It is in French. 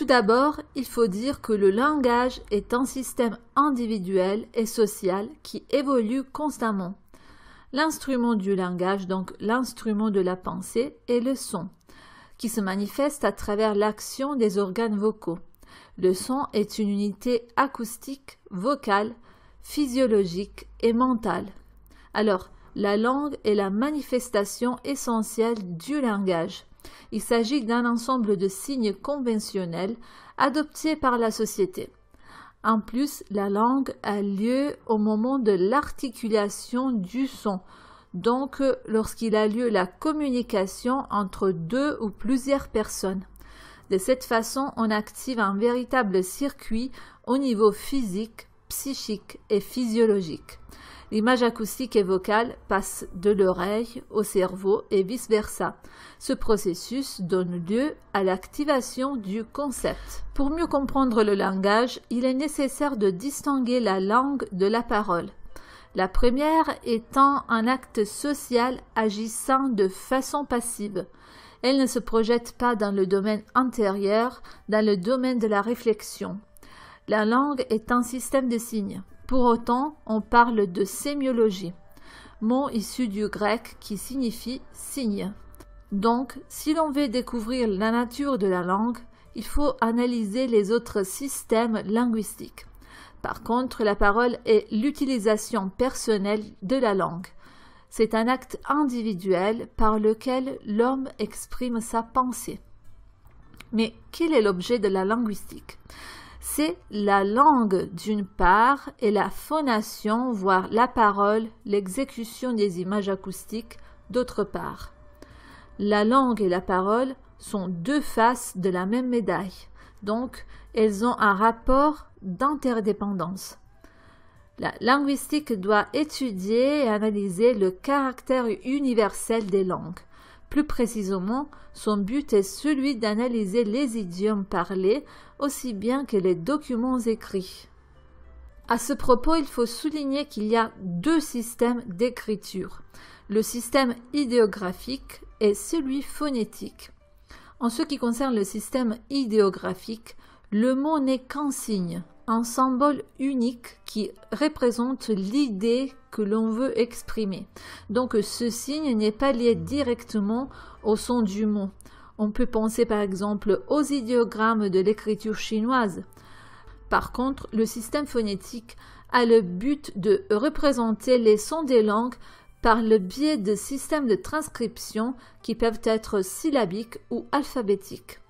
Tout d'abord, il faut dire que le langage est un système individuel et social qui évolue constamment. L'instrument du langage, donc l'instrument de la pensée, est le son, qui se manifeste à travers l'action des organes vocaux. Le son est une unité acoustique, vocale, physiologique et mentale. Alors, la langue est la manifestation essentielle du langage. Il s'agit d'un ensemble de signes conventionnels adoptés par la société. En plus, la langue a lieu au moment de l'articulation du son, donc lorsqu'il a lieu la communication entre deux ou plusieurs personnes. De cette façon, on active un véritable circuit au niveau physique, psychique et physiologique. L'image acoustique et vocale passe de l'oreille au cerveau et vice-versa. Ce processus donne lieu à l'activation du concept. Pour mieux comprendre le langage, il est nécessaire de distinguer la langue de la parole. La première étant un acte social agissant de façon passive. Elle ne se projette pas dans le domaine antérieur, dans le domaine de la réflexion. La langue est un système de signes. Pour autant, on parle de sémiologie, mot issu du grec qui signifie signe. Donc, si l'on veut découvrir la nature de la langue, il faut analyser les autres systèmes linguistiques. Par contre, la parole est l'utilisation personnelle de la langue. C'est un acte individuel par lequel l'homme exprime sa pensée. Mais quel est l'objet de la linguistique la langue d'une part et la phonation, voire la parole, l'exécution des images acoustiques d'autre part. La langue et la parole sont deux faces de la même médaille, donc elles ont un rapport d'interdépendance. La linguistique doit étudier et analyser le caractère universel des langues plus précisément, son but est celui d'analyser les idiomes parlés aussi bien que les documents écrits. À ce propos, il faut souligner qu'il y a deux systèmes d'écriture, le système idéographique et celui phonétique. En ce qui concerne le système idéographique, le mot n'est qu'un signe, un symbole unique qui représente l'idée que l'on veut exprimer. Donc ce signe n'est pas lié directement au son du mot. On peut penser par exemple aux idéogrammes de l'écriture chinoise. Par contre, le système phonétique a le but de représenter les sons des langues par le biais de systèmes de transcription qui peuvent être syllabiques ou alphabétiques.